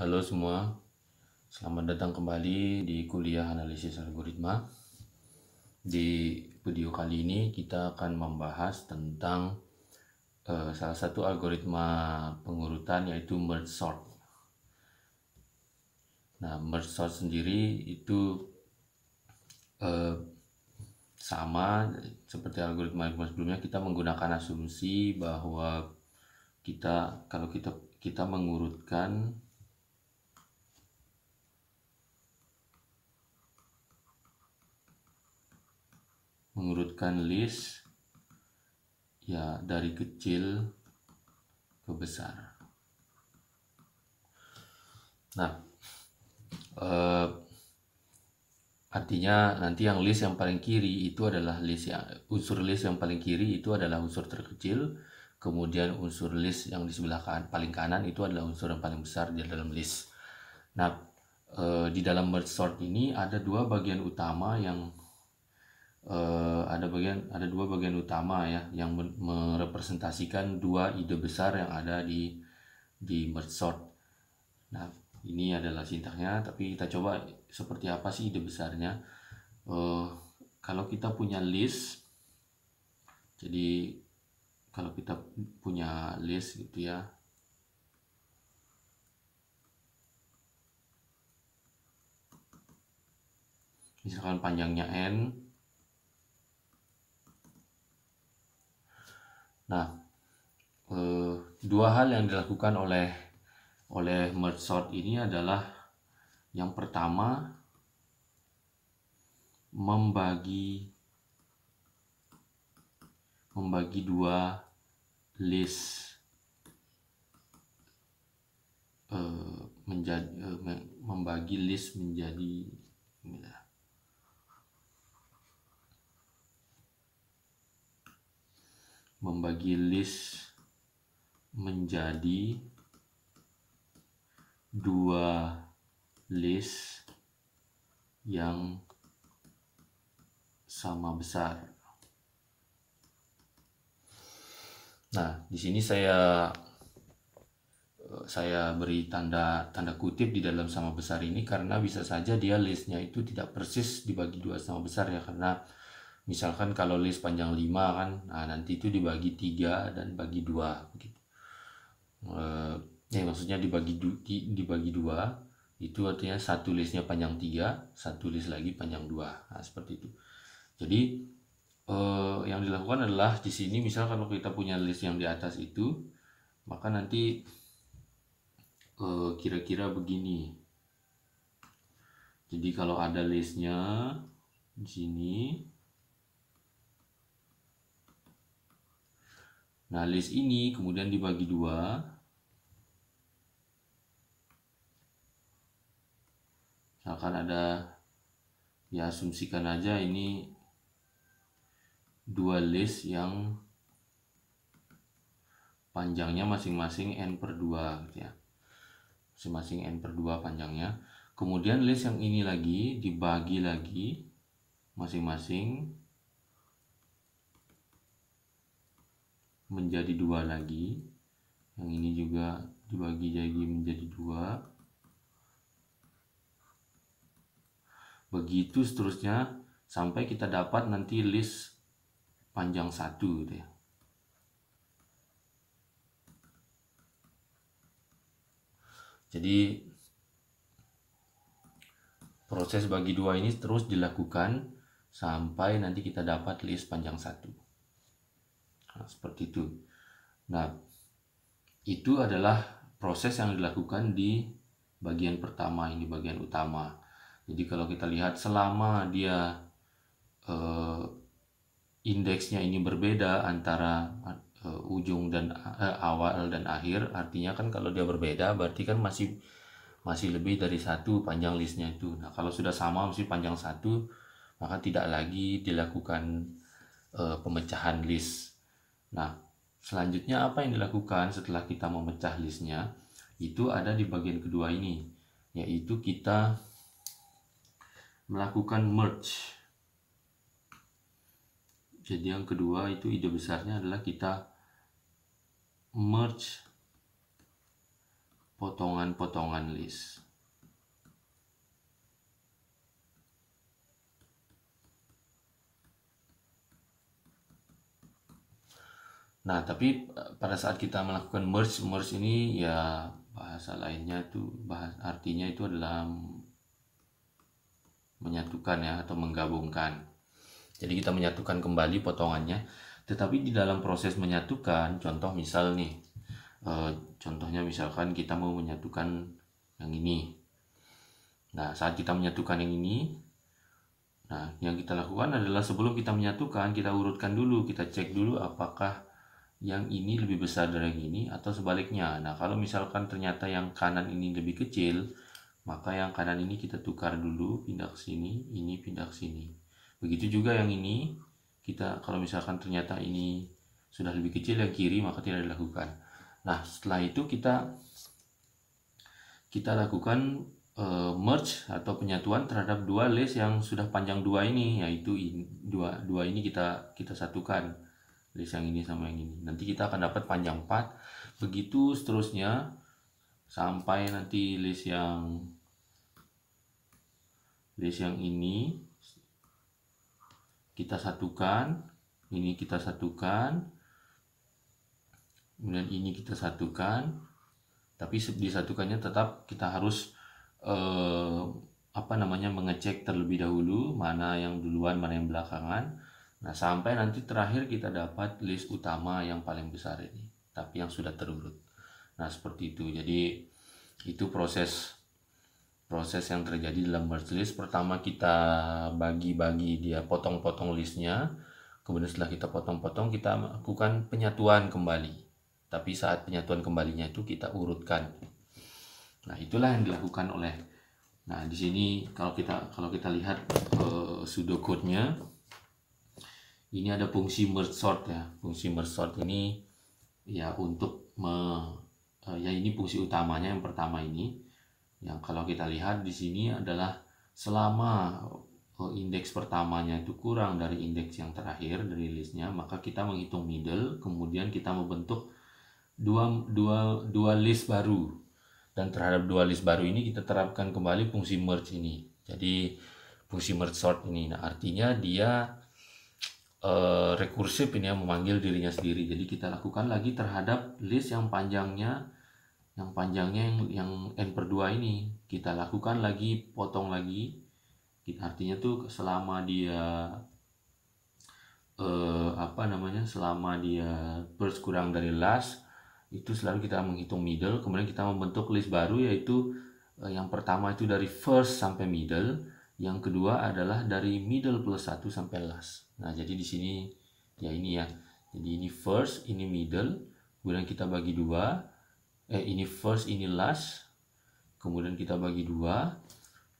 Halo semua, selamat datang kembali di kuliah analisis algoritma. Di video kali ini kita akan membahas tentang uh, salah satu algoritma pengurutan yaitu merge sort. Nah, merge sort sendiri itu uh, sama seperti algoritma sebelumnya kita menggunakan asumsi bahwa kita kalau kita kita mengurutkan mengurutkan list ya dari kecil ke besar. Nah, eh, artinya nanti yang list yang paling kiri itu adalah list yang unsur list yang paling kiri itu adalah unsur terkecil, kemudian unsur list yang di sebelah kanan paling kanan itu adalah unsur yang paling besar di dalam list. Nah, eh, di dalam merge sort ini ada dua bagian utama yang eh, ada bagian ada dua bagian utama ya yang merepresentasikan dua ide besar yang ada di di merge sort. Nah, ini adalah sintaknya tapi kita coba seperti apa sih ide besarnya. Eh, kalau kita punya list jadi kalau kita punya list gitu ya misalkan panjangnya n Nah, eh, dua hal yang dilakukan oleh oleh merge sort ini adalah yang pertama membagi membagi dua list eh, menjadi eh, membagi list menjadi membagi list menjadi dua list yang sama besar. Nah, di sini saya eh, saya beri tanda tanda kutip di dalam sama besar ini karena bisa saja dia listnya itu tidak persis dibagi dua sama besar ya karena misalkan kalau list panjang 5 kan nah nanti itu dibagi 3 dan bagi 2 begitu eh, ya maksudnya dibagi du, di, dibagi dua itu artinya satu listnya panjang 3 satu list lagi panjang 2 nah, seperti itu jadi eh, yang dilakukan adalah di sini misalkan kalau kita punya list yang di atas itu maka nanti eh, kira-kira eh, begini jadi kalau ada listnya di sini Nah, list ini kemudian dibagi dua. akan ada, ya asumsikan aja ini dua list yang panjangnya masing-masing n per dua gitu ya. Masing-masing n per dua panjangnya. Kemudian list yang ini lagi dibagi lagi masing-masing menjadi dua lagi yang ini juga dibagi jadi menjadi dua begitu seterusnya sampai kita dapat nanti list panjang satu gitu ya jadi proses bagi dua ini terus dilakukan sampai nanti kita dapat list panjang satu Nah, seperti itu nah itu adalah proses yang dilakukan di bagian pertama ini bagian utama jadi kalau kita lihat selama dia eh, indeksnya ini berbeda antara eh, ujung dan eh, awal dan akhir artinya kan kalau dia berbeda berarti kan masih masih lebih dari satu panjang listnya itu nah kalau sudah sama masih panjang satu maka tidak lagi dilakukan eh, pemecahan list Nah, selanjutnya apa yang dilakukan setelah kita memecah listnya? Itu ada di bagian kedua ini, yaitu kita melakukan merge. Jadi yang kedua itu ide besarnya adalah kita merge potongan-potongan list. Nah, tapi eh, pada saat kita melakukan merge, merge ini ya bahasa lainnya itu bahas artinya itu adalah menyatukan ya atau menggabungkan. Jadi kita menyatukan kembali potongannya, tetapi di dalam proses menyatukan, contoh misal nih, e, contohnya misalkan kita mau menyatukan yang ini. Nah, saat kita menyatukan yang ini, nah yang kita lakukan adalah sebelum kita menyatukan, kita urutkan dulu, kita cek dulu apakah yang ini lebih besar dari yang ini atau sebaliknya. Nah, kalau misalkan ternyata yang kanan ini lebih kecil, maka yang kanan ini kita tukar dulu pindah ke sini, ini pindah ke sini. Begitu juga yang ini kita kalau misalkan ternyata ini sudah lebih kecil yang kiri maka tidak dilakukan. Nah, setelah itu kita kita lakukan uh, merge atau penyatuan terhadap dua list yang sudah panjang dua ini yaitu in, dua dua ini kita kita satukan list yang ini sama yang ini nanti kita akan dapat panjang 4 begitu seterusnya sampai nanti list yang list yang ini kita satukan ini kita satukan kemudian ini kita satukan tapi disatukannya tetap kita harus eh, apa namanya mengecek terlebih dahulu mana yang duluan mana yang belakangan Nah, sampai nanti terakhir kita dapat list utama yang paling besar ini, tapi yang sudah terurut. Nah, seperti itu. Jadi itu proses proses yang terjadi dalam merge list. Pertama kita bagi-bagi dia potong-potong listnya. Kemudian setelah kita potong-potong kita lakukan penyatuan kembali. Tapi saat penyatuan kembalinya itu kita urutkan. Nah, itulah yang dilakukan oleh Nah, di sini kalau kita kalau kita lihat uh, eh, pseudocode-nya ini ada fungsi merge sort ya fungsi merge sort ini ya untuk me, eh, ya ini fungsi utamanya yang pertama ini yang kalau kita lihat di sini adalah selama eh, indeks pertamanya itu kurang dari indeks yang terakhir dari listnya maka kita menghitung middle kemudian kita membentuk dua, dua, dua list baru dan terhadap dua list baru ini kita terapkan kembali fungsi merge ini jadi fungsi merge sort ini nah artinya dia Eh, rekursif ini ya memanggil dirinya sendiri. Jadi kita lakukan lagi terhadap list yang panjangnya yang panjangnya yang yang n per dua ini kita lakukan lagi potong lagi kita artinya tuh selama dia eh, apa namanya selama dia first kurang dari last itu selalu kita menghitung middle kemudian kita membentuk list baru yaitu eh, yang pertama itu dari first sampai middle yang kedua adalah dari middle plus 1 sampai last Nah, jadi di sini ya ini ya. Jadi ini first, ini middle, kemudian kita bagi dua. Eh, ini first, ini last, kemudian kita bagi dua.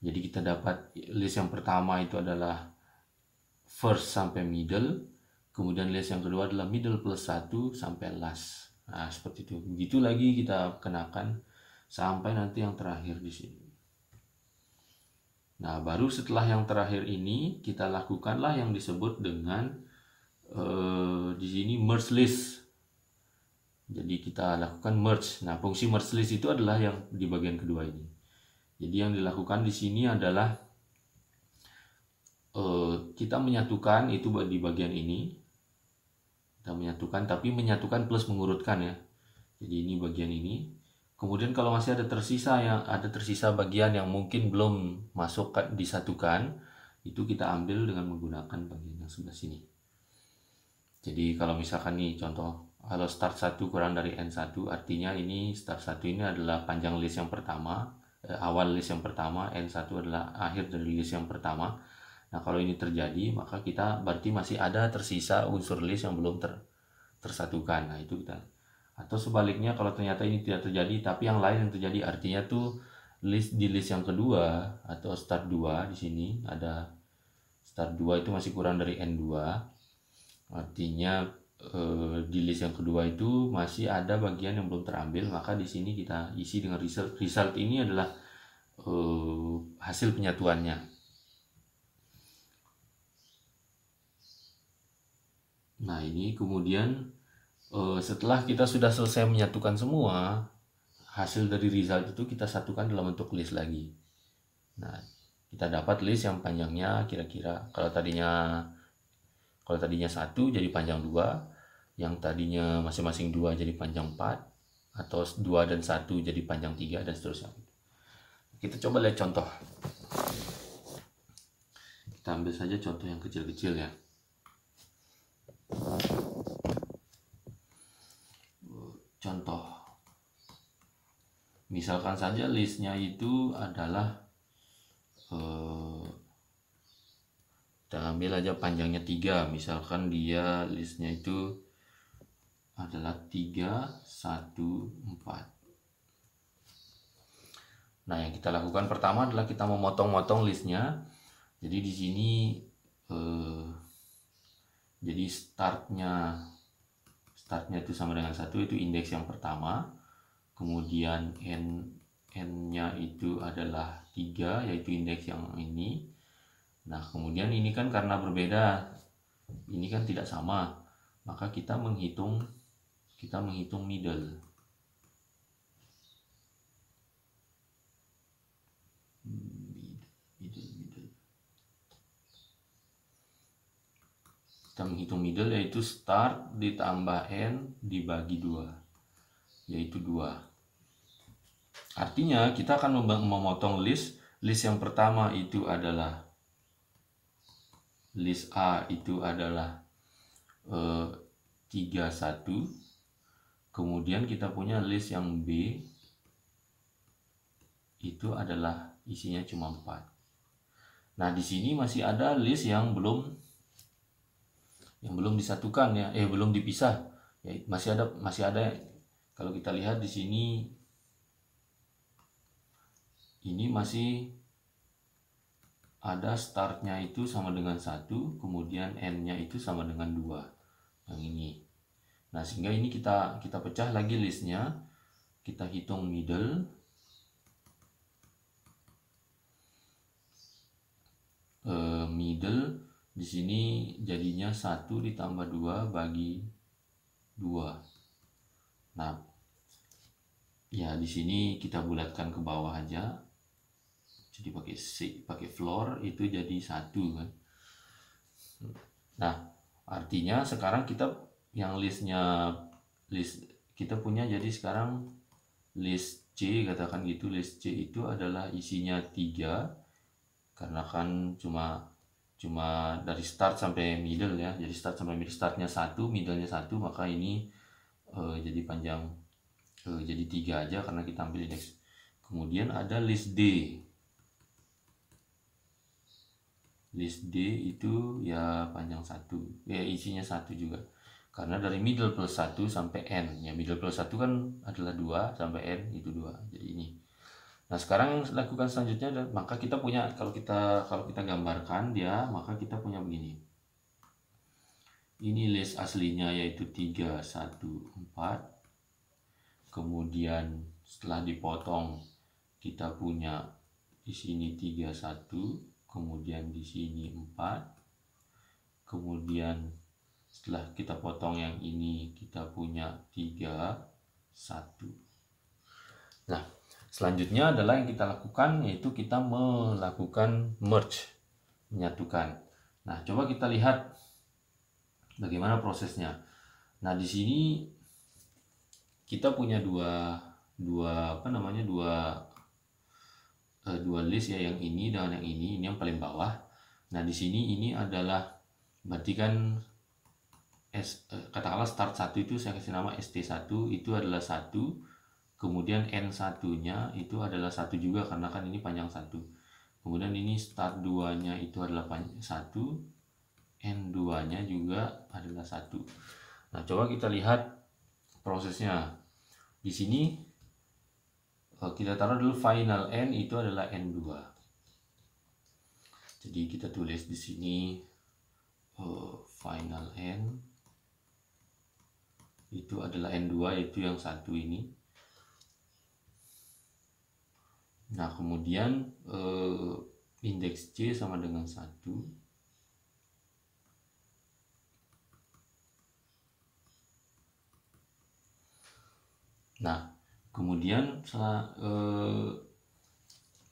Jadi kita dapat list yang pertama itu adalah first sampai middle, kemudian list yang kedua adalah middle plus satu sampai last. Nah, seperti itu. Begitu lagi kita kenakan sampai nanti yang terakhir di sini. Nah, baru setelah yang terakhir ini kita lakukanlah yang disebut dengan uh, di sini merge list. Jadi kita lakukan merge. Nah, fungsi merge list itu adalah yang di bagian kedua ini. Jadi yang dilakukan di sini adalah uh, kita menyatukan itu di bagian ini. Kita menyatukan tapi menyatukan plus mengurutkan ya. Jadi ini bagian ini Kemudian kalau masih ada tersisa yang ada tersisa bagian yang mungkin belum masuk disatukan, itu kita ambil dengan menggunakan bagian yang sebelah sini. Jadi kalau misalkan nih contoh kalau start 1 kurang dari N1 artinya ini start 1 ini adalah panjang list yang pertama, eh, awal list yang pertama, N1 adalah akhir dari list yang pertama. Nah, kalau ini terjadi maka kita berarti masih ada tersisa unsur list yang belum ter, tersatukan. Nah, itu kita atau sebaliknya kalau ternyata ini tidak terjadi tapi yang lain yang terjadi artinya tuh list di list yang kedua atau start 2 di sini ada start 2 itu masih kurang dari N2 artinya eh, di list yang kedua itu masih ada bagian yang belum terambil maka di sini kita isi dengan result result ini adalah eh, hasil penyatuannya nah ini kemudian uh, setelah kita sudah selesai menyatukan semua hasil dari result itu kita satukan dalam bentuk list lagi nah kita dapat list yang panjangnya kira-kira kalau tadinya kalau tadinya satu jadi panjang dua yang tadinya masing-masing dua jadi panjang empat atau dua dan satu jadi panjang tiga dan seterusnya kita coba lihat contoh kita ambil saja contoh yang kecil-kecil ya contoh misalkan saja listnya itu adalah eh, kita ambil aja panjangnya tiga misalkan dia listnya itu adalah 3, 1, empat. nah yang kita lakukan pertama adalah kita memotong-motong listnya jadi di sini eh, jadi startnya startnya itu sama dengan satu itu indeks yang pertama kemudian n n nya itu adalah tiga yaitu indeks yang ini nah kemudian ini kan karena berbeda ini kan tidak sama maka kita menghitung kita menghitung middle hmm. Kita menghitung middle yaitu start ditambah n dibagi 2 yaitu 2. Artinya kita akan memotong list. List yang pertama itu adalah list A itu adalah eh, 31 Kemudian kita punya list yang B itu adalah isinya cuma 4. Nah, di sini masih ada list yang belum yang belum disatukan ya eh belum dipisah ya masih ada masih ada kalau kita lihat di sini ini masih ada startnya itu sama dengan satu kemudian n itu sama dengan dua yang ini nah sehingga ini kita kita pecah lagi listnya kita hitung middle uh, middle di sini jadinya satu ditambah dua bagi dua Nah, ya di sini kita bulatkan ke bawah aja. Jadi pakai C, pakai floor itu jadi satu kan. Nah, artinya sekarang kita yang listnya list kita punya jadi sekarang list C katakan gitu list C itu adalah isinya tiga karena kan cuma cuma dari start sampai middle ya jadi start sampai middle startnya satu middlenya satu maka ini uh, jadi panjang uh, jadi tiga aja karena kita ambil indeks kemudian ada list D list D itu ya panjang satu ya isinya satu juga karena dari middle plus satu sampai n ya middle plus satu kan adalah dua sampai n itu dua jadi ini Nah, sekarang yang lakukan selanjutnya adalah maka kita punya kalau kita kalau kita gambarkan dia, maka kita punya begini. Ini list aslinya yaitu 3 1 4. Kemudian setelah dipotong kita punya di sini 3 1, kemudian di sini 4. Kemudian setelah kita potong yang ini kita punya 3 1. Nah, Selanjutnya adalah yang kita lakukan yaitu kita melakukan merge, menyatukan. Nah, coba kita lihat bagaimana prosesnya. Nah, di sini kita punya dua dua apa namanya? dua eh, dua list ya yang ini dan yang ini, ini yang paling bawah. Nah, di sini ini adalah berarti kan eh, katakanlah start 1 itu saya kasih nama ST1 itu adalah satu kemudian N1 nya itu adalah satu juga karena kan ini panjang satu kemudian ini start 2 nya itu adalah satu N2 nya juga adalah satu nah coba kita lihat prosesnya di sini eh, kita taruh dulu final N itu adalah N2 jadi kita tulis di sini eh, final N itu adalah N2 itu yang satu ini Nah, kemudian eh, indeks C sama dengan 1. Nah, kemudian setelah, eh,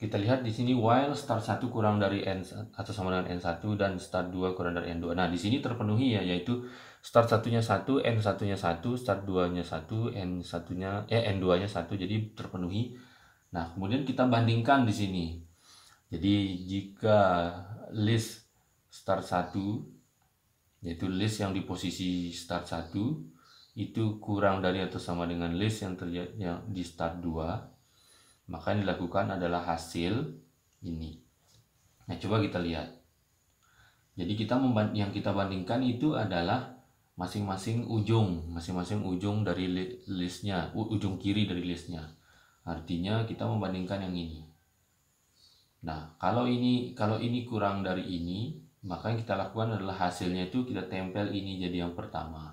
kita lihat di sini while star 1 kurang dari n atau sama dengan n1 dan star 2 kurang dari n2. Nah, di sini terpenuhi ya yaitu star satunya 1, n 1 nya 1, start 2-nya 1, n 1 nya eh n2-nya 1 jadi terpenuhi Nah, kemudian kita bandingkan di sini. Jadi jika list start 1 yaitu list yang di posisi start 1 itu kurang dari atau sama dengan list yang terjadi yang di start 2 maka yang dilakukan adalah hasil ini. Nah, coba kita lihat. Jadi kita yang kita bandingkan itu adalah masing-masing ujung, masing-masing ujung dari listnya, ujung kiri dari listnya. Artinya kita membandingkan yang ini. Nah, kalau ini kalau ini kurang dari ini, maka yang kita lakukan adalah hasilnya itu kita tempel ini jadi yang pertama.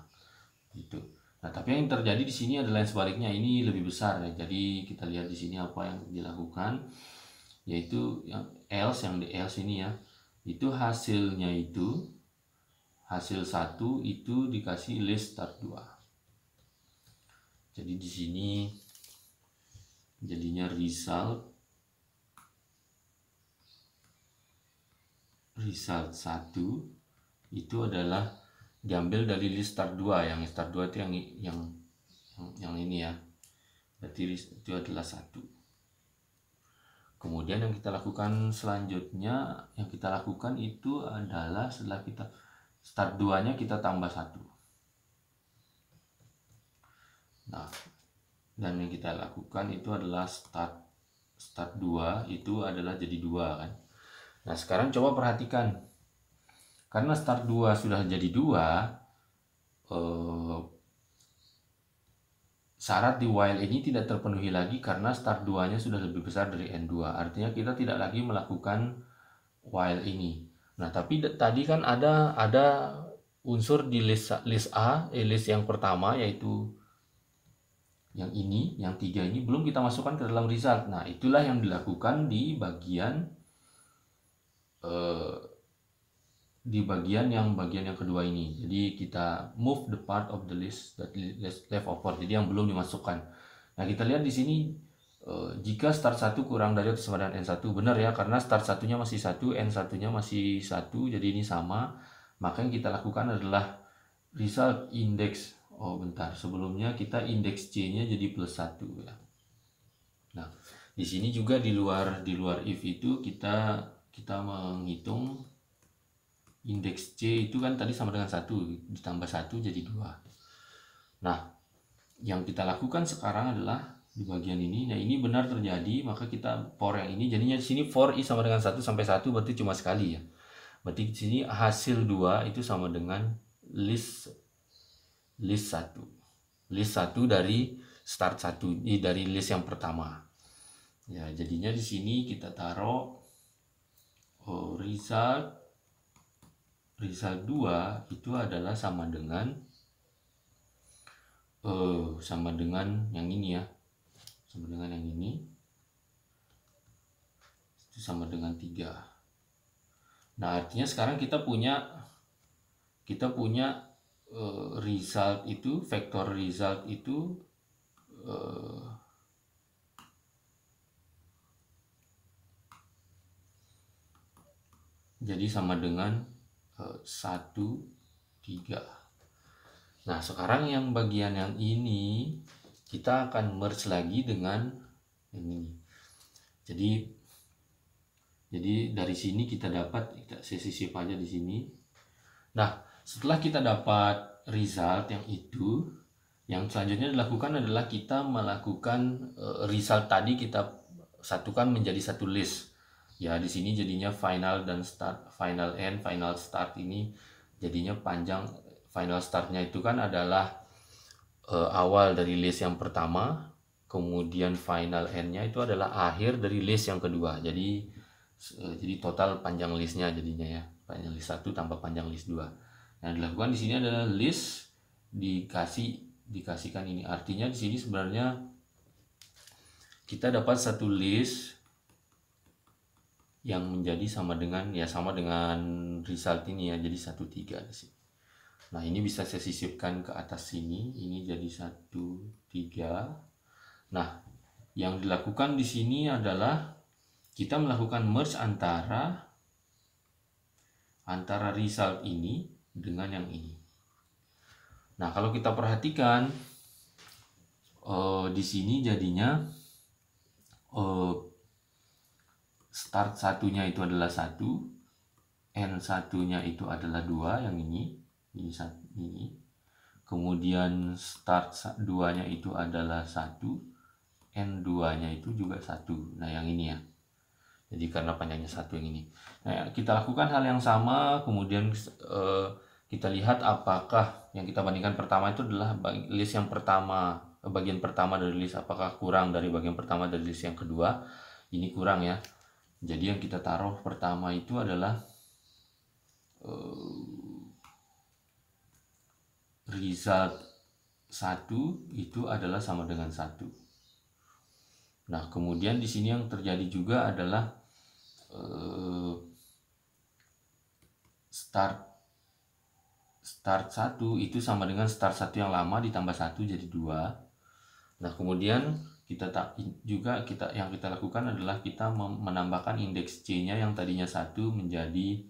Gitu. Nah, tapi yang terjadi di sini adalah yang sebaliknya ini lebih besar ya. Jadi kita lihat di sini apa yang dilakukan yaitu yang else yang di else ini ya. Itu hasilnya itu hasil satu itu dikasih list start 2. Jadi di sini jadinya result result 1 itu adalah diambil dari listar 2 yang start 2 itu yang yang yang, ini ya berarti itu adalah satu kemudian yang kita lakukan selanjutnya yang kita lakukan itu adalah setelah kita start nya kita tambah satu nah dan yang kita lakukan itu adalah start start 2 itu adalah jadi dua kan nah sekarang coba perhatikan karena start 2 sudah jadi dua eh, syarat di while ini tidak terpenuhi lagi karena start 2 nya sudah lebih besar dari n2 artinya kita tidak lagi melakukan while ini nah tapi tadi kan ada ada unsur di list list A eh, list yang pertama yaitu yang ini, yang tiga ini belum kita masukkan ke dalam result. Nah, itulah yang dilakukan di bagian eh, di bagian yang bagian yang kedua ini. Jadi kita move the part of the list that left over. Jadi yang belum dimasukkan. Nah, kita lihat di sini eh, jika start 1 kurang dari atau sama N1 benar ya karena start satunya masih satu n satunya masih satu jadi ini sama. Maka yang kita lakukan adalah result index Oh bentar, sebelumnya kita indeks C-nya jadi plus 1 ya. Nah, di sini juga di luar di luar if itu kita kita menghitung indeks C itu kan tadi sama dengan satu ditambah satu jadi dua. Nah, yang kita lakukan sekarang adalah di bagian ini, nah ini benar terjadi, maka kita for yang ini, jadinya di sini for i sama dengan 1 sampai 1 berarti cuma sekali ya. Berarti di sini hasil 2 itu sama dengan list list 1 list 1 dari start 1 ini dari list yang pertama ya jadinya di sini kita taruh oh, result result 2 itu adalah sama dengan eh oh, sama dengan yang ini ya sama dengan yang ini itu sama dengan 3 nah artinya sekarang kita punya kita punya uh, result itu vektor result itu eh, jadi sama dengan eh, satu uh, tiga nah sekarang yang bagian yang ini kita akan merge lagi dengan ini jadi jadi dari sini kita dapat kita sisi aja di sini nah setelah kita dapat result yang itu, yang selanjutnya dilakukan adalah kita melakukan eh, result tadi kita satukan menjadi satu list. Ya, di sini jadinya final dan start, final end, final start ini jadinya panjang. Final startnya itu kan adalah uh, awal dari list yang pertama, kemudian final endnya itu adalah akhir dari list yang kedua. Jadi uh, jadi total panjang listnya jadinya ya, panjang list satu tambah panjang list dua. Yang dilakukan di sini adalah list dikasih dikasihkan ini. Artinya di sini sebenarnya kita dapat satu list yang menjadi sama dengan ya sama dengan result ini ya. Jadi satu tiga di Nah, ini bisa saya sisipkan ke atas sini. Ini jadi satu tiga. Nah, yang dilakukan di sini adalah kita melakukan merge antara antara result ini dengan yang ini. Nah, kalau kita perhatikan eh, di sini jadinya eh, start satunya itu adalah satu, n satunya itu adalah dua yang ini, ini satu, ini. Kemudian start duanya itu adalah satu, n duanya itu juga satu. Nah, yang ini ya. Jadi karena panjangnya satu yang ini. Nah, kita lakukan hal yang sama, kemudian eh, kita lihat apakah yang kita bandingkan pertama itu adalah list yang pertama bagian pertama dari list apakah kurang dari bagian pertama dari list yang kedua ini kurang ya jadi yang kita taruh pertama itu adalah uh, result 1 itu adalah sama dengan 1 nah kemudian di sini yang terjadi juga adalah uh, start start 1 itu sama dengan start satu yang lama ditambah satu jadi dua nah kemudian kita tak juga kita yang kita lakukan adalah kita menambahkan indeks C nya yang tadinya satu menjadi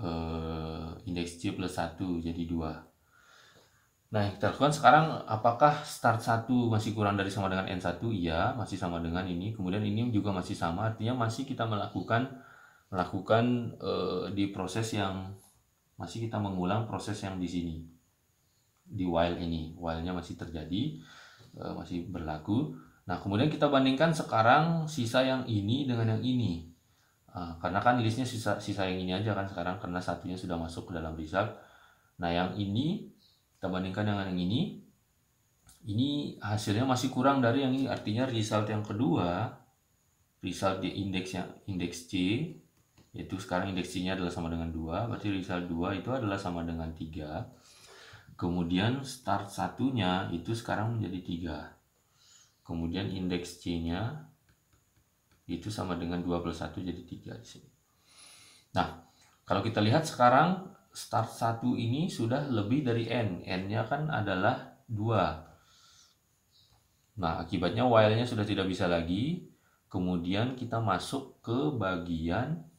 eh, indeks C plus 1 jadi dua nah kita lakukan sekarang apakah start 1 masih kurang dari sama dengan N1 iya masih sama dengan ini kemudian ini juga masih sama artinya masih kita melakukan melakukan eh, di proses yang masih kita mengulang proses yang di sini di while ini while-nya masih terjadi eh, masih berlaku nah kemudian kita bandingkan sekarang sisa yang ini dengan yang ini ah, karena kan listnya sisa sisa yang ini aja kan sekarang karena satunya sudah masuk ke dalam result nah yang ini kita bandingkan dengan yang ini ini hasilnya masih kurang dari yang ini artinya result yang kedua result di indeks yang indeks C itu sekarang indeksinya adalah sama dengan 2, berarti result 2 itu adalah sama dengan 3. Kemudian start satunya itu sekarang menjadi 3. Kemudian indeks C-nya itu sama dengan 2 plus 1 jadi 3 di sini. Nah, kalau kita lihat sekarang start satu ini sudah lebih dari N. N-nya kan adalah 2. Nah, akibatnya while-nya sudah tidak bisa lagi. Kemudian kita masuk ke bagian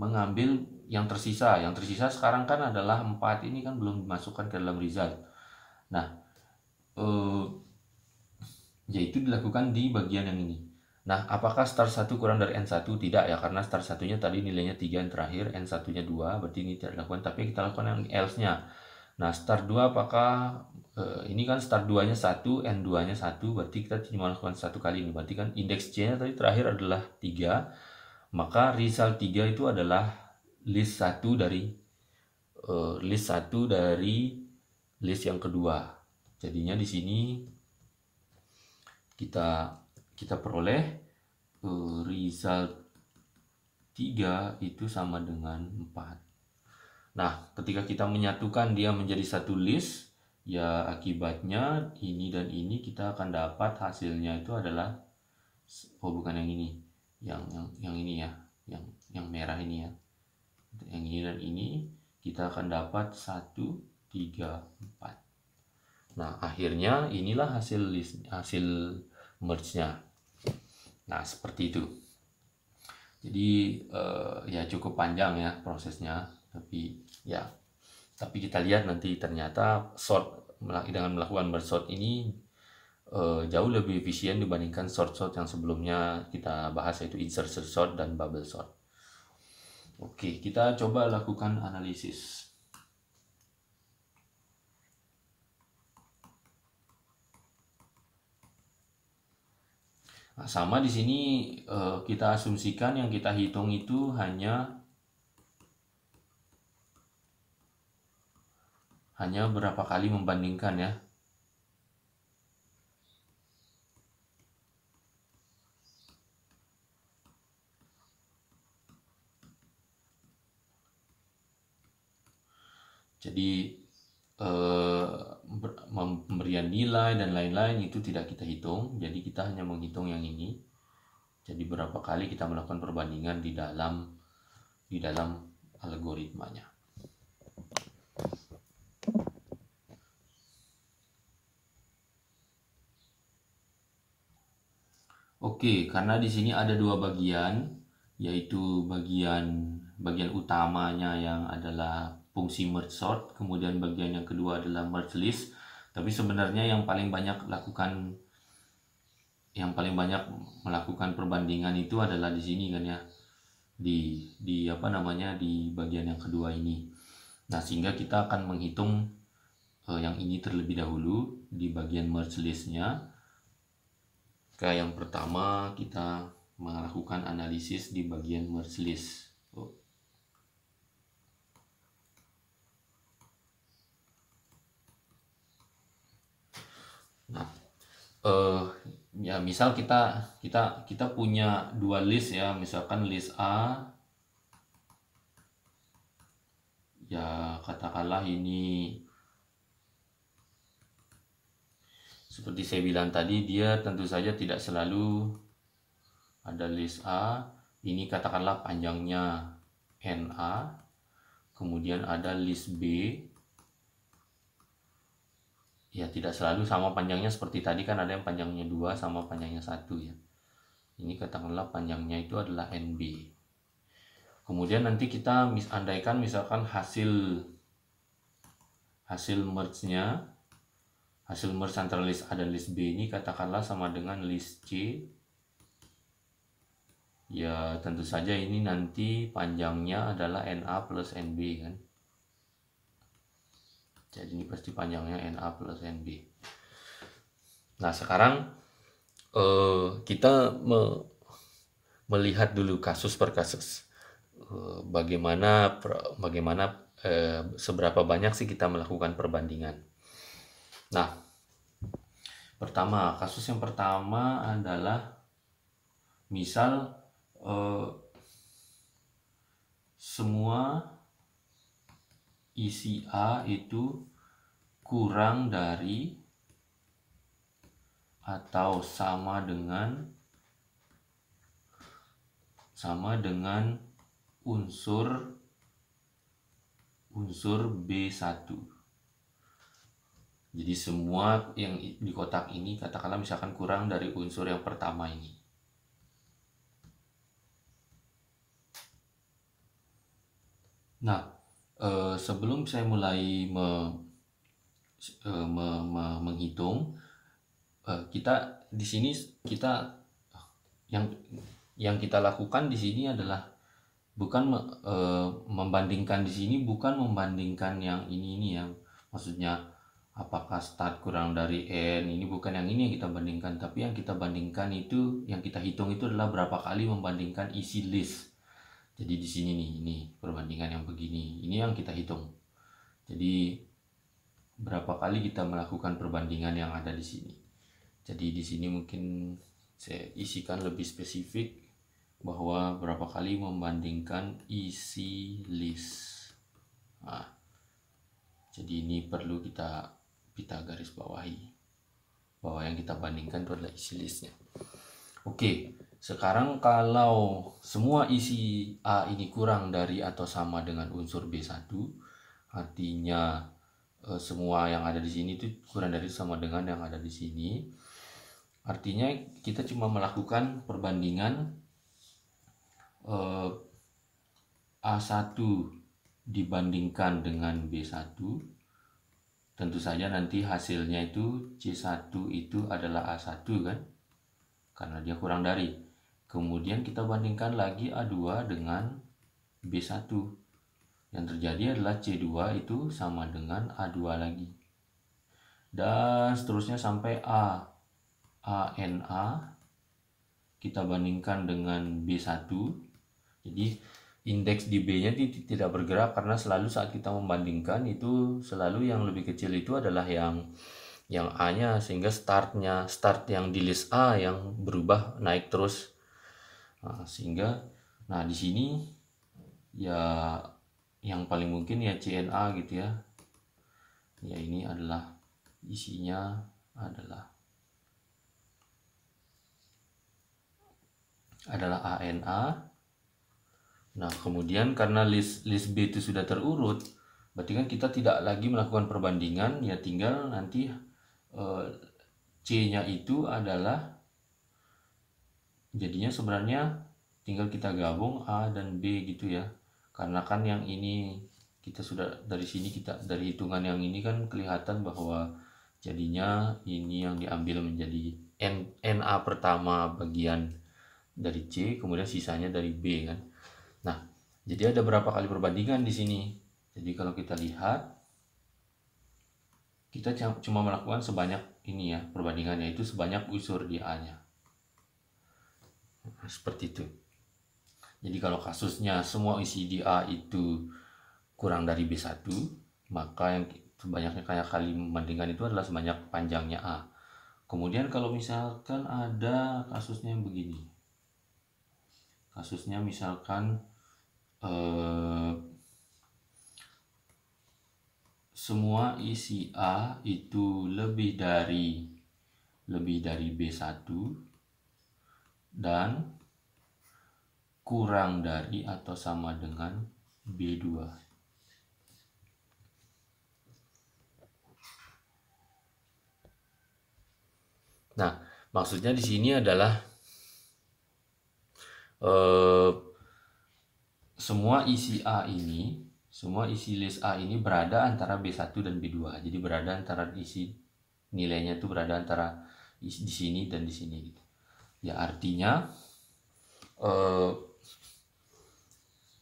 mengambil yang tersisa. Yang tersisa sekarang kan adalah empat ini kan belum dimasukkan ke dalam result. Nah, eh, yaitu dilakukan di bagian yang ini. Nah, apakah star 1 kurang dari N1? Tidak ya, karena star satunya tadi nilainya 3 yang terakhir, N1-nya 2, berarti ini tidak dilakukan, tapi kita lakukan yang else-nya. Nah, star 2 apakah, eh, ini kan star 2-nya 1, N2-nya 1, berarti kita cuma lakukan satu kali ini. Berarti kan indeks C-nya tadi terakhir adalah 3, maka result 3 itu adalah list 1 dari uh, list 1 dari list yang kedua. Jadinya di sini kita kita peroleh uh, result 3 itu sama dengan 4. Nah, ketika kita menyatukan dia menjadi satu list, ya akibatnya ini dan ini kita akan dapat hasilnya itu adalah oh bukan yang ini yang yang yang ini ya yang yang merah ini ya yang ini dan ini kita akan dapat 1 3 4 nah akhirnya inilah hasil list hasil merge nya nah seperti itu jadi eh, ya cukup panjang ya prosesnya tapi ya tapi kita lihat nanti ternyata sort dengan melakukan merge ini uh, jauh lebih efisien dibandingkan short short yang sebelumnya kita bahas yaitu insert short dan bubble short. Oke, kita coba lakukan analisis. Nah, sama di sini eh, kita asumsikan yang kita hitung itu hanya hanya berapa kali membandingkan ya Jadi eh, pemberian nilai dan lain-lain itu tidak kita hitung. Jadi kita hanya menghitung yang ini. Jadi berapa kali kita melakukan perbandingan di dalam di dalam algoritmanya. Oke, karena di sini ada dua bagian, yaitu bagian bagian utamanya yang adalah fungsi merge sort, kemudian bagian yang kedua adalah merge list. Tapi sebenarnya yang paling banyak lakukan yang paling banyak melakukan perbandingan itu adalah di sini kan ya. Di di apa namanya di bagian yang kedua ini. Nah, sehingga kita akan menghitung eh, yang ini terlebih dahulu di bagian merge listnya. Kayak yang pertama kita melakukan analisis di bagian merge list. Nah, eh, ya misal kita kita kita punya dua list ya, misalkan list A ya katakanlah ini seperti saya bilang tadi dia tentu saja tidak selalu ada list A ini katakanlah panjangnya NA kemudian ada list B ya tidak selalu sama panjangnya seperti tadi kan ada yang panjangnya dua sama panjangnya satu ya ini katakanlah panjangnya itu adalah NB kemudian nanti kita misandaikan misalkan hasil hasil merge-nya hasil merge antara list A dan list B ini katakanlah sama dengan list C ya tentu saja ini nanti panjangnya adalah NA plus NB kan jadi ini pasti panjangnya NA plus NB nah sekarang eh, kita me melihat dulu kasus per kasus eh, bagaimana bagaimana eh, seberapa banyak sih kita melakukan perbandingan nah pertama kasus yang pertama adalah misal eh, semua isi A itu kurang dari atau sama dengan sama dengan unsur unsur B1. Jadi semua yang di kotak ini katakanlah misalkan kurang dari unsur yang pertama ini. Nah, Eh, sebelum saya mulai me, uh, me, me, menghitung, uh, kita di sini kita yang yang kita lakukan di sini adalah bukan uh, membandingkan di sini bukan membandingkan yang ini ini yang maksudnya apakah start kurang dari n ini bukan yang ini yang kita bandingkan tapi yang kita bandingkan itu yang kita hitung itu adalah berapa kali membandingkan isi list jadi di sini nih, ini perbandingan yang begini. Ini yang kita hitung. Jadi berapa kali kita melakukan perbandingan yang ada di sini. Jadi di sini mungkin saya isikan lebih spesifik bahwa berapa kali membandingkan isi list. Nah, jadi ini perlu kita kita garis bawahi bahwa yang kita bandingkan itu adalah isi listnya. Oke, okay. Sekarang kalau semua isi A ini kurang dari atau sama dengan unsur B1, artinya eh, semua yang ada di sini itu kurang dari sama dengan yang ada di sini. Artinya kita cuma melakukan perbandingan eh, A1 dibandingkan dengan B1. Tentu saja nanti hasilnya itu C1 itu adalah A1 kan? Karena dia kurang dari Kemudian kita bandingkan lagi A2 dengan B1. Yang terjadi adalah C2 itu sama dengan A2 lagi. Dan seterusnya sampai A. a a kita bandingkan dengan B1. Jadi indeks di B-nya tidak bergerak karena selalu saat kita membandingkan itu selalu yang lebih kecil itu adalah yang yang A-nya sehingga startnya start yang di list A yang berubah naik terus nah, sehingga nah di sini ya yang paling mungkin ya CNA gitu ya ya ini adalah isinya adalah adalah ANA nah kemudian karena list list B itu sudah terurut berarti kan kita tidak lagi melakukan perbandingan ya tinggal nanti eh, C nya itu adalah jadinya sebenarnya tinggal kita gabung A dan B gitu ya karena kan yang ini kita sudah dari sini kita dari hitungan yang ini kan kelihatan bahwa jadinya ini yang diambil menjadi N, NA pertama bagian dari C kemudian sisanya dari B kan nah jadi ada berapa kali perbandingan di sini jadi kalau kita lihat kita cuma melakukan sebanyak ini ya perbandingannya itu sebanyak unsur di A nya seperti itu jadi kalau kasusnya semua isi dia itu kurang dari B1 maka yang sebanyaknya kayak kali mendingan itu adalah sebanyak panjangnya A kemudian kalau misalkan ada kasusnya yang begini kasusnya misalkan eh, semua isi A itu lebih dari lebih dari B1 dan kurang dari atau sama dengan B2. Nah, maksudnya di sini adalah eh, semua isi A ini, semua isi list A ini berada antara B1 dan B2. Jadi berada antara isi nilainya itu berada antara di sini dan di sini gitu. Ya artinya eh,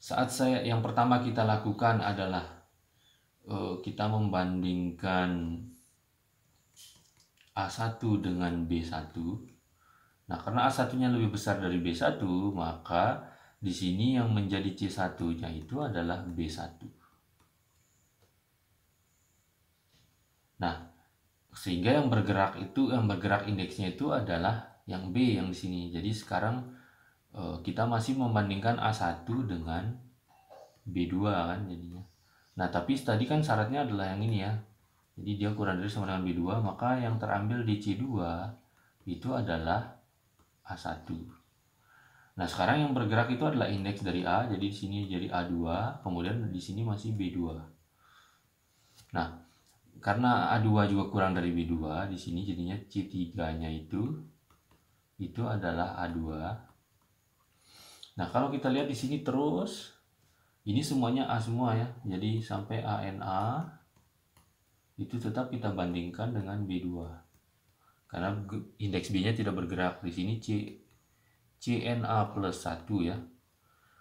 saat saya yang pertama kita lakukan adalah uh, kita membandingkan A1 dengan B1. Nah, karena A1-nya lebih besar dari B1, maka di sini yang menjadi C1-nya itu adalah B1. Nah, sehingga yang bergerak itu yang bergerak indeksnya itu adalah yang B yang di sini. Jadi sekarang Eh, kita masih membandingkan A1 dengan B2 kan jadinya. Nah, tapi tadi kan syaratnya adalah yang ini ya. Jadi dia kurang dari sama dengan B2, maka yang terambil di C2 itu adalah A1. Nah, sekarang yang bergerak itu adalah indeks dari A, jadi di sini jadi A2, kemudian di sini masih B2. Nah, karena A2 juga kurang dari B2, di sini jadinya C3-nya itu itu adalah A2 Nah, kalau kita lihat di sini terus ini semuanya A semua ya. Jadi sampai ANA itu tetap kita bandingkan dengan B2. Karena indeks B-nya tidak bergerak. Di sini C CNA plus 1 ya.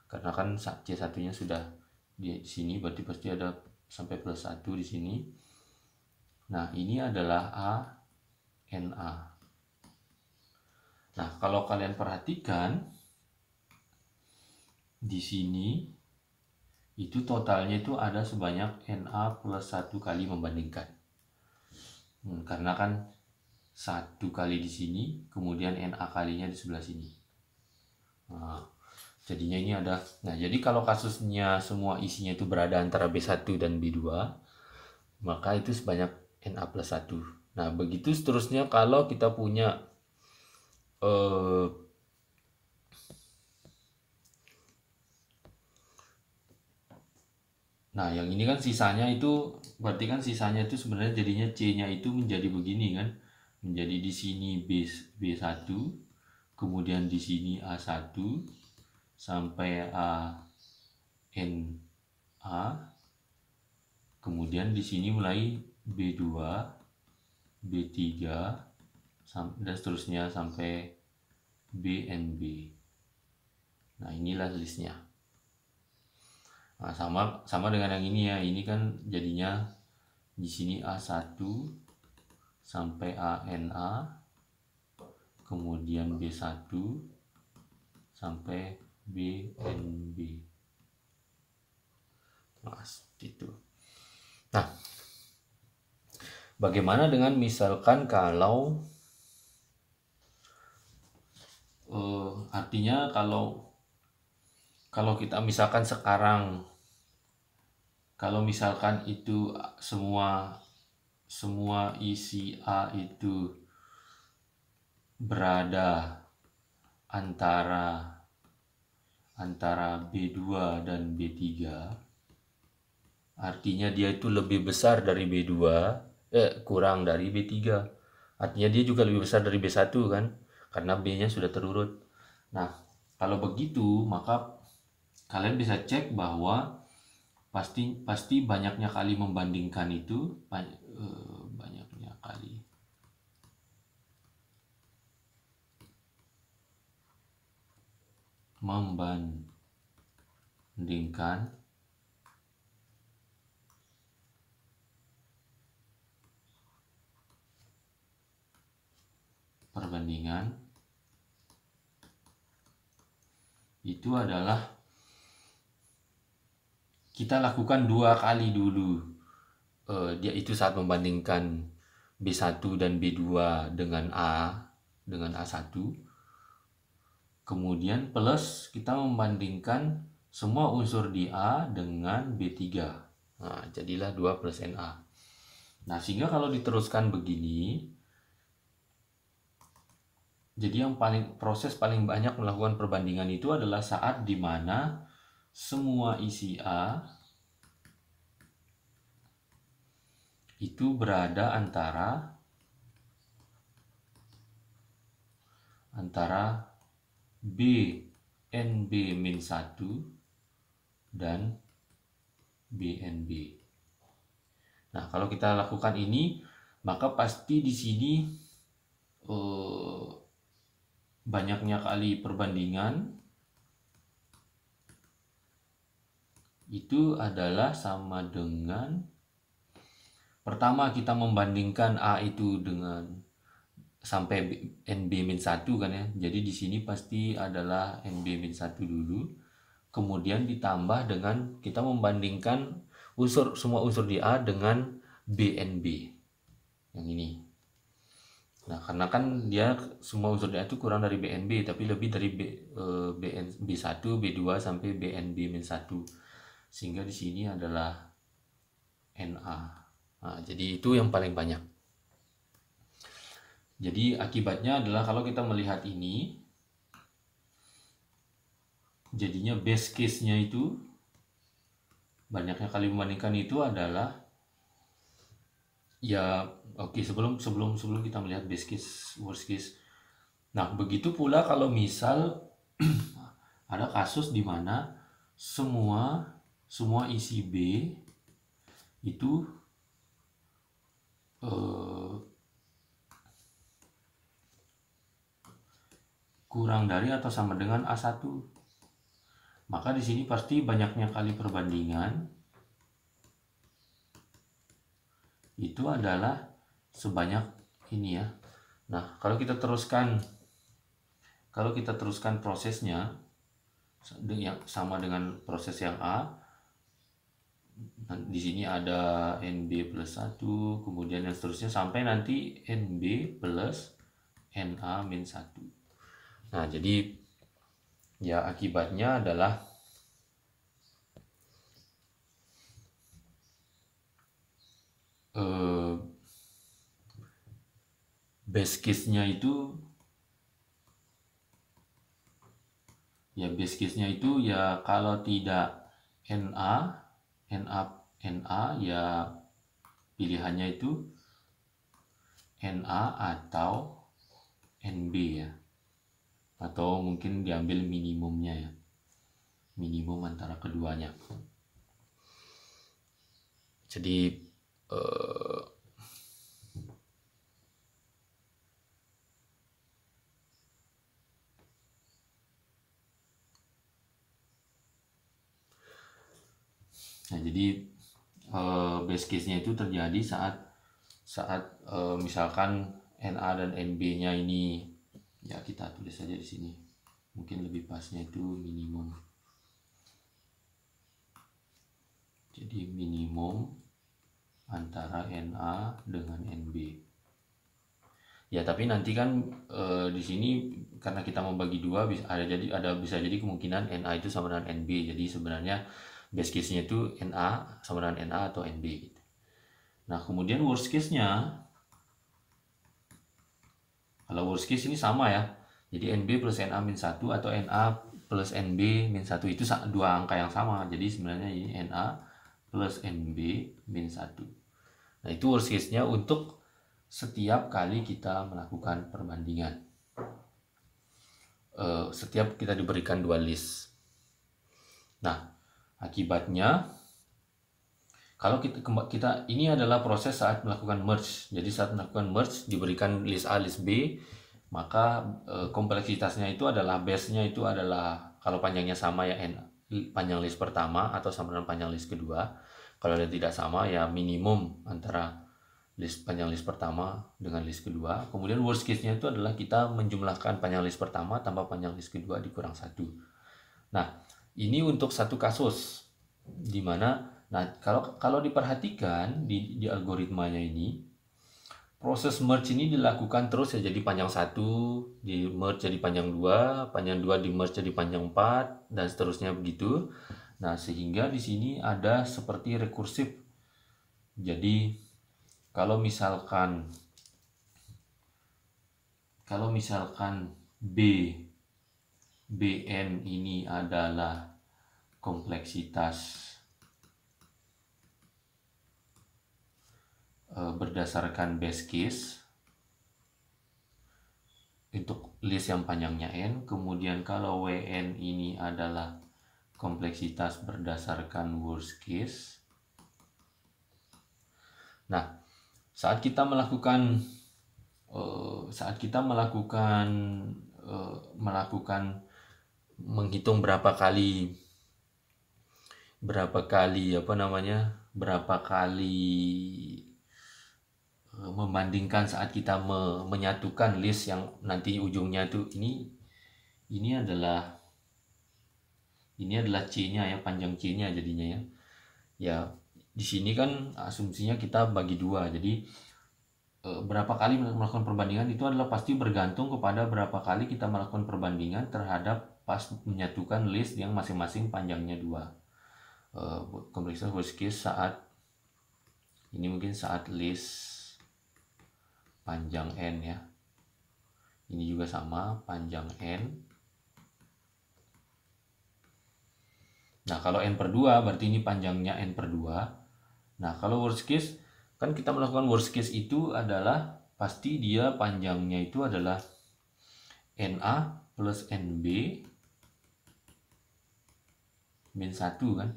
Karena kan C1-nya sudah di sini berarti pasti ada sampai plus 1 di sini. Nah, ini adalah A NA. Nah, kalau kalian perhatikan di sini itu totalnya itu ada sebanyak NA plus 1 kali membandingkan. Hmm, karena kan satu kali di sini, kemudian NA kalinya di sebelah sini. Nah, jadinya ini ada. Nah, jadi kalau kasusnya semua isinya itu berada antara B1 dan B2, maka itu sebanyak NA plus 1. Nah, begitu seterusnya kalau kita punya eh, Nah, yang ini kan sisanya itu berarti kan sisanya itu sebenarnya jadinya C-nya itu menjadi begini kan. Menjadi di sini B B1, kemudian di sini A1 sampai A N A. Kemudian di sini mulai B2, B3 dan seterusnya sampai BNB. Nah, inilah listnya. Nah, sama sama dengan yang ini ya. Ini kan jadinya di sini A1 sampai ANA kemudian B1 sampai BNB. Nah, itu. Nah, bagaimana dengan misalkan kalau uh, artinya kalau kalau kita misalkan sekarang kalau misalkan itu ah, semua semua isi A itu berada antara antara B2 dan B3 artinya dia itu lebih besar dari B2 eh kurang dari B3 artinya dia juga lebih besar dari B1 kan karena B-nya sudah terurut nah kalau begitu maka kalian bisa cek bahwa pasti pasti banyaknya kali membandingkan itu eh, banyaknya kali membandingkan perbandingan itu adalah kita lakukan dua kali dulu uh, itu saat membandingkan B1 dan B2 dengan A dengan A1 kemudian plus kita membandingkan semua unsur di A dengan B3 nah, jadilah 2 plus NA nah sehingga kalau diteruskan begini jadi yang paling proses paling banyak melakukan perbandingan itu adalah saat dimana semua isi A itu berada antara antara B NB min 1 dan BNB. Nah, kalau kita lakukan ini, maka pasti di sini eh, banyaknya kali perbandingan itu adalah sama dengan pertama kita membandingkan A itu dengan sampai NB-1 kan ya. Jadi di sini pasti adalah NB-1 dulu. Kemudian ditambah dengan kita membandingkan unsur semua unsur di A dengan BNB. Yang ini. Nah, karena kan dia semua unsur di A itu kurang dari BNB tapi lebih dari B, eh, BN, B1, B2 sampai BNB-1 sehingga di sini adalah NA. Nah, jadi itu yang paling banyak. Jadi akibatnya adalah kalau kita melihat ini, jadinya base case-nya itu banyaknya kali membandingkan itu adalah ya oke okay, sebelum sebelum sebelum kita melihat base case worst case. Nah begitu pula kalau misal ada kasus di mana semua semua isi B itu eh, kurang dari atau sama dengan A1. Maka di sini pasti banyaknya kali perbandingan itu adalah sebanyak ini ya. Nah, kalau kita teruskan kalau kita teruskan prosesnya yang sama dengan proses yang A, Nah, di sini ada NB plus 1 kemudian yang seterusnya sampai nanti NB plus NA min 1 nah jadi ya akibatnya adalah eh, base case-nya itu ya base case-nya itu ya kalau tidak NA NA NA ya pilihannya itu NA atau NB ya atau mungkin diambil minimumnya ya minimum antara keduanya jadi uh... nah jadi uh, base case-nya itu terjadi saat saat eh, misalkan NA dan NB-nya ini ya kita tulis saja di sini. Mungkin lebih pasnya itu minimum. Jadi minimum antara NA dengan NB. Ya, tapi nanti kan e, di sini karena kita membagi dua bisa ada jadi ada bisa jadi kemungkinan NA itu sama dengan NB. Jadi sebenarnya base case-nya itu NA sama dengan NA atau NB gitu. Nah, kemudian worst case-nya kalau worst case ini sama ya. Jadi NB plus NA min 1 atau NA plus NB min 1 itu dua angka yang sama. Jadi sebenarnya ini NA plus NB min 1. Nah, itu worst case-nya untuk setiap kali kita melakukan perbandingan. Eh, setiap kita diberikan dua list. Nah, Akibatnya, kalau kita, kita ini adalah proses saat melakukan merge. Jadi saat melakukan merge diberikan list A, list B, maka e, kompleksitasnya itu adalah base-nya itu adalah kalau panjangnya sama ya n panjang list pertama atau sama dengan panjang list kedua. Kalau yang tidak sama ya minimum antara list panjang list pertama dengan list kedua. Kemudian worst case-nya itu adalah kita menjumlahkan panjang list pertama tambah panjang list kedua dikurang satu. Nah, ini untuk satu kasus di mana nah kalau kalau diperhatikan di, di algoritmanya ini proses merge ini dilakukan terus ya jadi panjang satu di merge jadi panjang dua panjang dua di merge jadi panjang empat dan seterusnya begitu nah sehingga di sini ada seperti rekursif jadi kalau misalkan kalau misalkan B BN ini adalah kompleksitas eh, berdasarkan base case untuk list yang panjangnya n kemudian kalau wn ini adalah kompleksitas berdasarkan worst case nah saat kita melakukan eh, saat kita melakukan eh, melakukan menghitung berapa kali berapa kali apa namanya berapa kali eh, membandingkan saat kita me menyatukan list yang nanti ujungnya itu ini ini adalah ini adalah C-nya ya panjang C-nya jadinya ya ya di sini kan asumsinya kita bagi dua jadi eh, berapa kali melakukan perbandingan itu adalah pasti bergantung kepada berapa kali kita melakukan perbandingan terhadap pas menyatukan list yang masing-masing panjangnya dua uh, worst case saat ini mungkin saat list panjang n ya ini juga sama panjang n nah kalau n per 2 berarti ini panjangnya n per 2 nah kalau worst case kan kita melakukan worst case itu adalah pasti dia panjangnya itu adalah na plus nb min 1 kan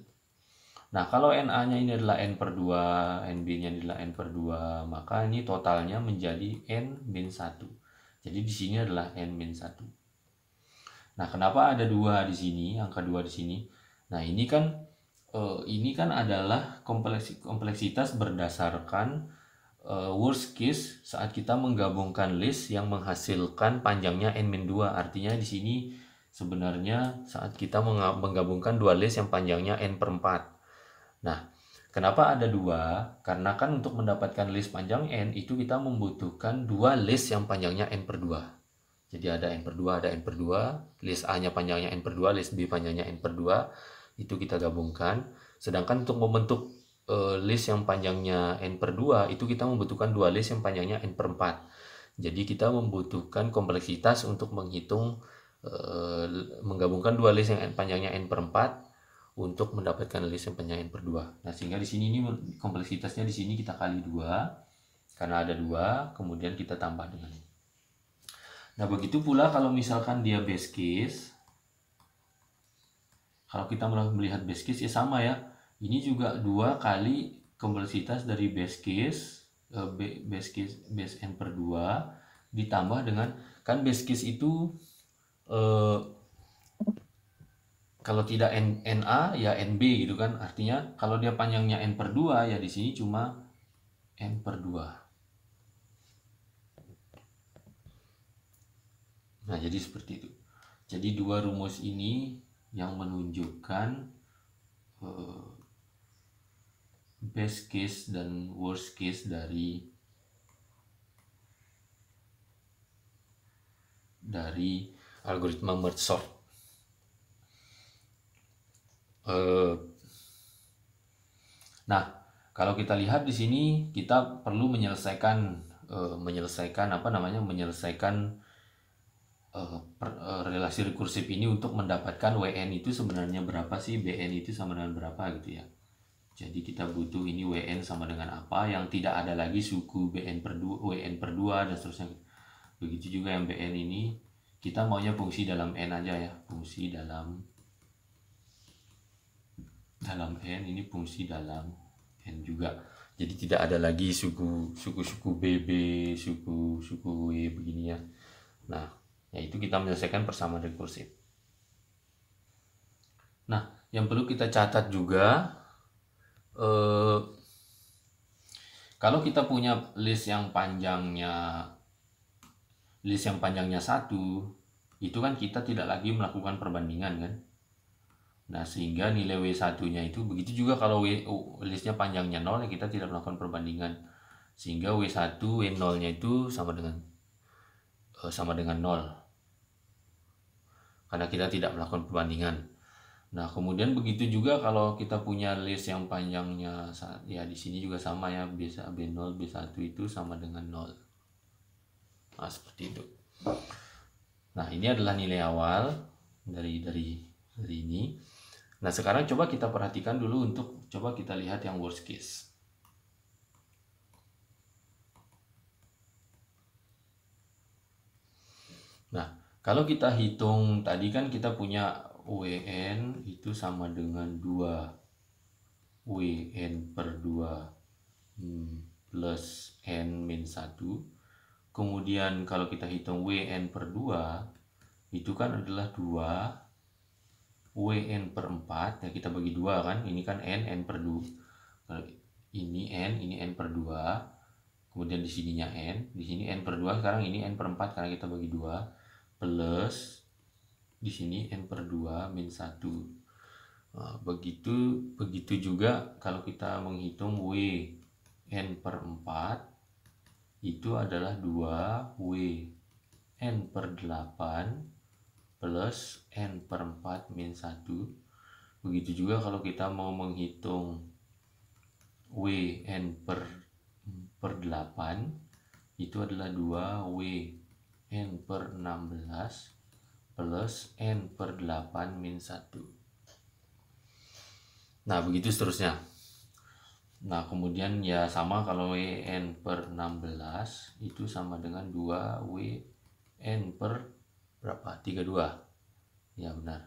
nah kalau NA nya ini adalah N per 2 NB nya adalah N per 2 maka ini totalnya menjadi N min 1 jadi di sini adalah N min 1 nah kenapa ada dua di sini angka 2 di sini nah ini kan eh, ini kan adalah kompleks, kompleksitas berdasarkan uh, worst case saat kita menggabungkan list yang menghasilkan panjangnya n-2 artinya di sini sebenarnya saat kita menggabungkan dua list yang panjangnya n per 4. Nah, kenapa ada dua? Karena kan untuk mendapatkan list panjang n itu kita membutuhkan dua list yang panjangnya n per 2. Jadi ada n per 2, ada n per 2, list A-nya panjangnya n per 2, list B panjangnya n per 2, itu kita gabungkan. Sedangkan untuk membentuk eh, list yang panjangnya n per 2, itu kita membutuhkan dua list yang panjangnya n per 4. Jadi kita membutuhkan kompleksitas untuk menghitung Eh, menggabungkan dua list yang panjangnya n per 4 untuk mendapatkan list yang panjangnya n per 2. Nah, sehingga di sini ini kompleksitasnya di sini kita kali dua karena ada dua, kemudian kita tambah dengan ini. Nah, begitu pula kalau misalkan dia base case kalau kita melihat base case ya sama ya. Ini juga dua kali kompleksitas dari base case eh, base case base n per 2 ditambah dengan kan base case itu eh, kalau tidak N, NA ya NB gitu kan artinya kalau dia panjangnya N per 2 ya di sini cuma N per 2 nah jadi seperti itu jadi dua rumus ini yang menunjukkan eh, best case dan worst case dari dari algoritma merge eh, sort. Nah, kalau kita lihat di sini kita perlu menyelesaikan eh, menyelesaikan apa namanya menyelesaikan eh, relasi rekursif ini untuk mendapatkan WN itu sebenarnya berapa sih, BN itu sama dengan berapa gitu ya. Jadi kita butuh ini WN sama dengan apa yang tidak ada lagi suku BN per 2, WN per 2 dan seterusnya. Begitu juga yang BN ini kita maunya fungsi dalam n aja ya fungsi dalam dalam n ini fungsi dalam n juga jadi tidak ada lagi suku suku suku bb suku suku w e, begini ya nah yaitu kita menyelesaikan persamaan rekursif nah yang perlu kita catat juga eh, kalau kita punya list yang panjangnya list yang panjangnya satu itu kan kita tidak lagi melakukan perbandingan kan nah sehingga nilai W1 nya itu begitu juga kalau W, oh, listnya panjangnya 0 ya kita tidak melakukan perbandingan sehingga W1 W0 nya itu sama dengan eh, sama dengan 0 karena kita tidak melakukan perbandingan nah kemudian begitu juga kalau kita punya list yang panjangnya ya di sini juga sama ya B0 B1 itu sama dengan 0 nah seperti itu Nah, ini adalah nilai awal dari dari dari ini. Nah, sekarang coba kita perhatikan dulu untuk coba kita lihat yang worst case. Nah, kalau kita hitung tadi kan kita punya WN itu sama dengan 2 WN per 2 hmm, plus N min 1 kemudian kalau kita hitung WN per 2 itu kan adalah 2 WN per 4 ya kita bagi dua kan ini kan N N per 2 ini N ini N per 2 kemudian di sininya N di sini N per 2 sekarang ini N per 4 karena kita bagi dua plus di sini N per 2 min 1 nah, begitu begitu juga kalau kita menghitung W N per 4 itu adalah 2W N per 8 plus N per 4 min 1 begitu juga kalau kita mau menghitung W N per, per 8 itu adalah 2W N per 16 plus N per 8 min 1 nah begitu seterusnya Nah, kemudian ya sama kalau WN per 16 itu sama dengan 2 WN per berapa? 32. Ya, benar.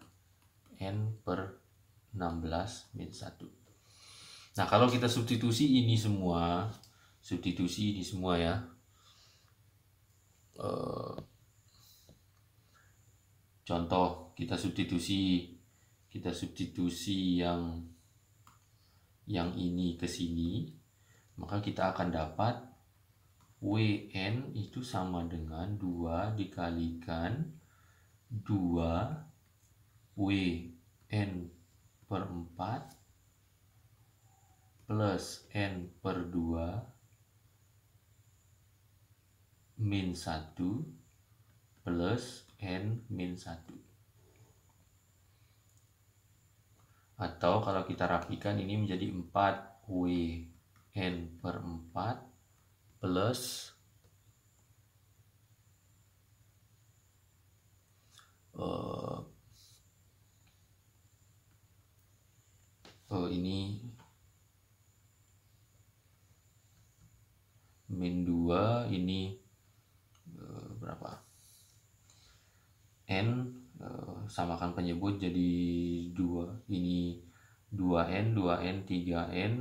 N per 16 min 1. Nah, kalau kita substitusi ini semua, substitusi ini semua ya. Eh, contoh, kita substitusi, kita substitusi yang yang ini ke sini, maka kita akan dapat WN itu sama dengan 2 dikalikan 2 WN per 4 plus N per 2 min 1 plus N min 1. atau kalau kita rapikan ini menjadi 4 WN per 4 plus uh, uh, ini min 2 ini uh, berapa N samakan penyebut jadi dua ini 2n 2n 3n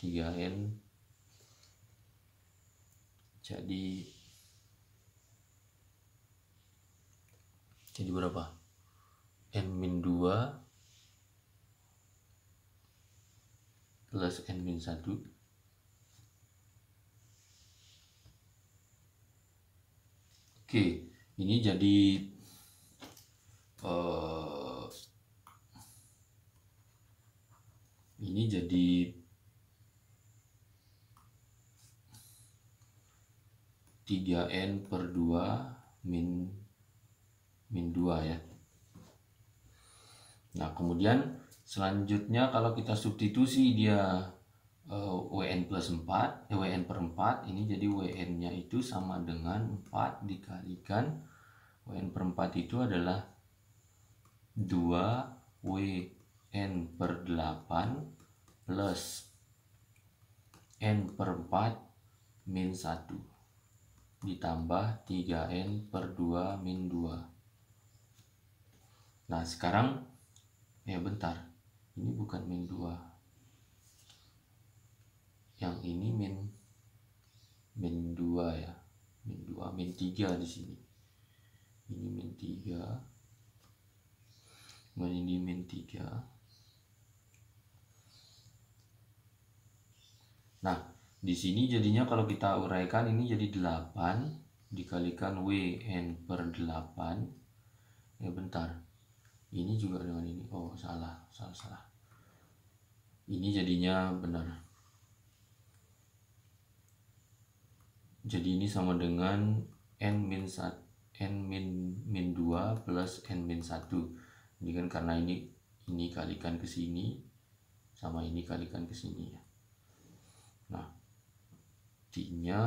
3n jadi jadi berapa n min 2 plus n min 1 Oke, ini jadi uh, ini jadi tiga n per dua min min dua ya. Nah kemudian selanjutnya kalau kita substitusi dia uh, eh, WN plus empat, eh, WN per empat ini jadi WN-nya itu sama dengan empat dikalikan, WN per empat itu adalah 2 WN per 8 plus N per 4 min 1 ditambah 3N per 2 min 2 nah sekarang ya bentar ini bukan min 2 yang ini min min 2 ya min 2 min 3 di sini ini min 3 kemudian ini min 3 nah di sini jadinya kalau kita uraikan ini jadi 8 dikalikan WN per 8 ya eh, bentar ini juga dengan ini oh salah salah salah ini jadinya benar jadi ini sama dengan N min 1 N min 2 plus N min 1 ini kan karena ini ini kalikan ke sini sama ini kalikan ke sini ya nah nya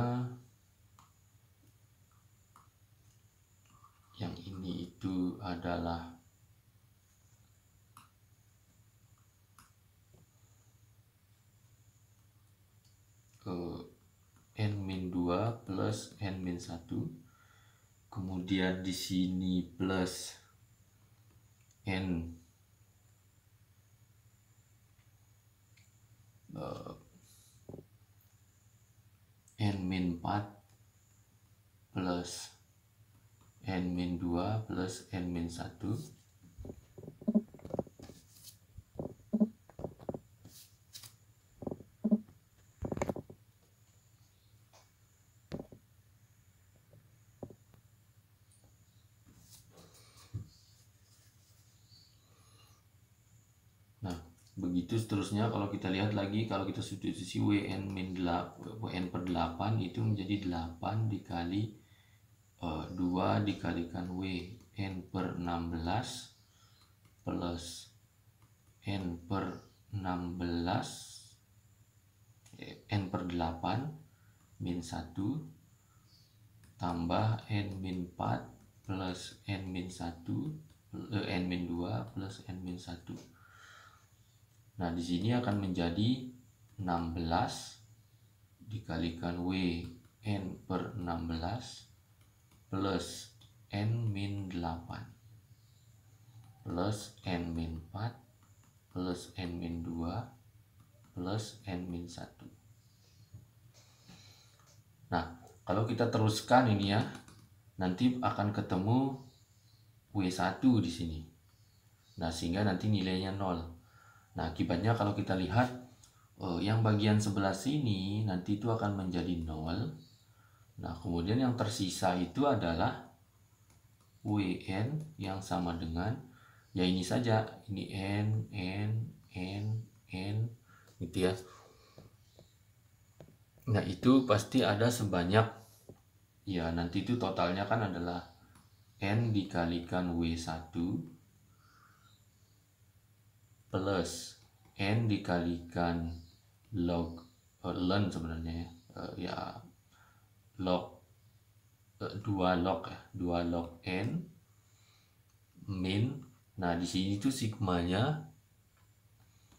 yang ini itu adalah eh, n n-2 plus n-1 kemudian di sini plus can uh, n min 4 plus n min 2 plus n min 1 itu seterusnya kalau kita lihat lagi kalau kita substitusi WN min 8 WN per 8 itu menjadi 8 dikali uh, eh, 2 dikalikan WN per 16 plus N per 16 eh, N per 8 min 1 tambah N min 4 plus N min 1 eh, N min 2 plus N min 1 Nah, di sini akan menjadi 16 dikalikan W N per 16 plus N min 8 plus N min 4 plus N min 2 plus N min 1. Nah, kalau kita teruskan ini ya, nanti akan ketemu W1 di sini. Nah, sehingga nanti nilainya 0. Nah, akibatnya kalau kita lihat uh, yang bagian sebelah sini nanti itu akan menjadi nol Nah, kemudian yang tersisa itu adalah WN yang sama dengan ya ini saja, ini N, N, N, N gitu ya. Nah, itu pasti ada sebanyak ya nanti itu totalnya kan adalah N dikalikan W1 plus n dikalikan log uh, eh, ln sebenarnya uh, ya log uh, eh, 2 log ya 2 log n min nah di sini itu sigmanya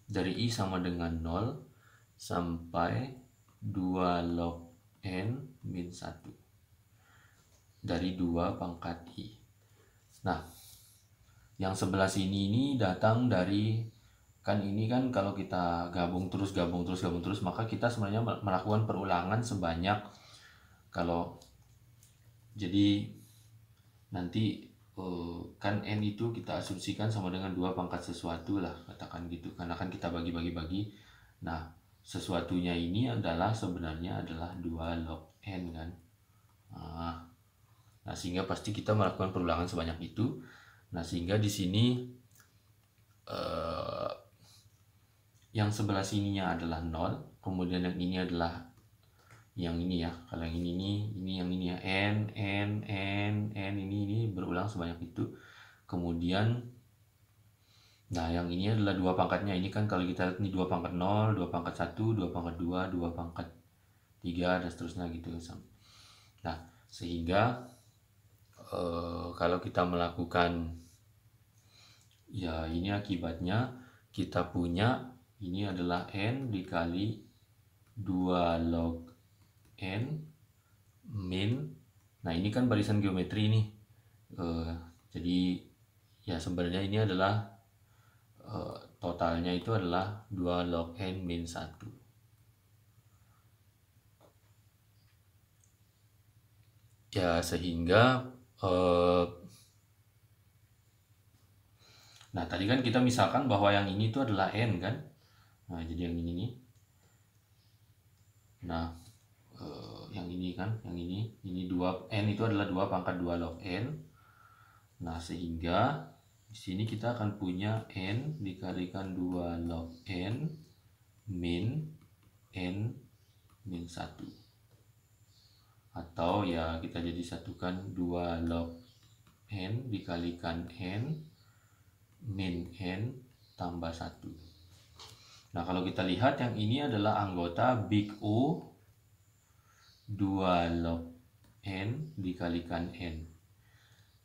dari i sama dengan 0 sampai 2 log n min 1 dari 2 pangkat i nah yang sebelah sini ini datang dari kan ini kan kalau kita gabung terus gabung terus gabung terus maka kita sebenarnya melakukan perulangan sebanyak kalau jadi nanti eh, kan n itu kita asumsikan sama dengan dua pangkat sesuatu lah katakan gitu karena kan kita bagi bagi bagi nah sesuatunya ini adalah sebenarnya adalah dua log n kan nah, nah sehingga pasti kita melakukan perulangan sebanyak itu nah sehingga di sini eh, yang sebelah sininya adalah 0 kemudian yang ini adalah yang ini ya kalau yang ini ini ini yang ini ya n n n n ini ini berulang sebanyak itu kemudian nah yang ini adalah dua pangkatnya ini kan kalau kita lihat ini dua pangkat 0 dua pangkat 1 dua pangkat 2 dua pangkat 3 dan seterusnya gitu ya, nah sehingga e, kalau kita melakukan ya ini akibatnya kita punya ini adalah n dikali 2 log n min nah ini kan barisan geometri ini. uh, eh, jadi ya sebenarnya ini adalah uh, totalnya itu adalah 2 log n min 1 ya sehingga uh, nah tadi kan kita misalkan bahwa yang ini itu adalah n kan nah jadi yang ini nih nah eh, yang ini kan yang ini ini 2 n itu adalah 2 pangkat 2 log n nah sehingga di sini kita akan punya n dikalikan 2 log n min n min 1 atau ya kita jadi satukan 2 log n dikalikan n min n tambah 1 Nah, kalau kita lihat yang ini adalah anggota big O 2 log N dikalikan N.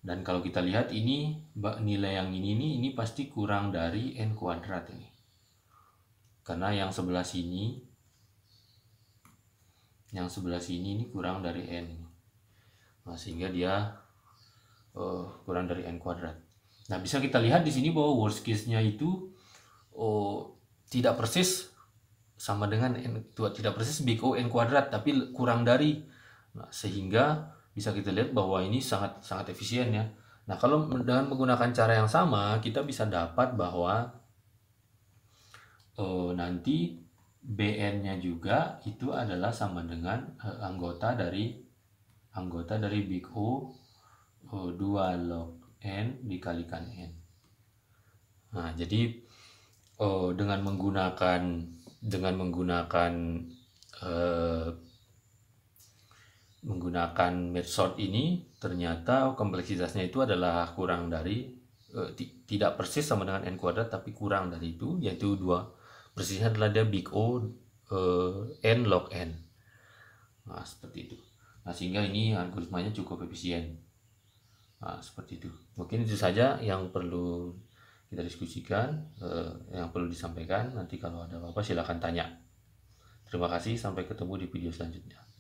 Dan kalau kita lihat ini nilai yang ini nih, ini pasti kurang dari N kuadrat ini. Karena yang sebelah sini, yang sebelah sini ini kurang dari N. Nah, sehingga dia uh, kurang dari N kuadrat. Nah, bisa kita lihat di sini bahwa worst case-nya itu uh, tidak persis sama dengan n tidak persis big O n kuadrat tapi kurang dari nah, sehingga bisa kita lihat bahwa ini sangat sangat efisien ya nah kalau dengan menggunakan cara yang sama kita bisa dapat bahwa oh, nanti bn-nya juga itu adalah sama dengan eh, anggota dari anggota dari big O oh, eh, 2 log n dikalikan n nah jadi oh, dengan menggunakan dengan menggunakan uh, menggunakan method ini ternyata kompleksitasnya itu adalah kurang dari eh, tidak persis sama dengan n kuadrat tapi kurang dari itu yaitu dua persisnya adalah dia big O uh, n log n nah seperti itu nah sehingga ini algoritmanya cukup efisien nah seperti itu mungkin itu saja yang perlu kita diskusikan eh, yang perlu disampaikan nanti kalau ada apa-apa silahkan tanya terima kasih sampai ketemu di video selanjutnya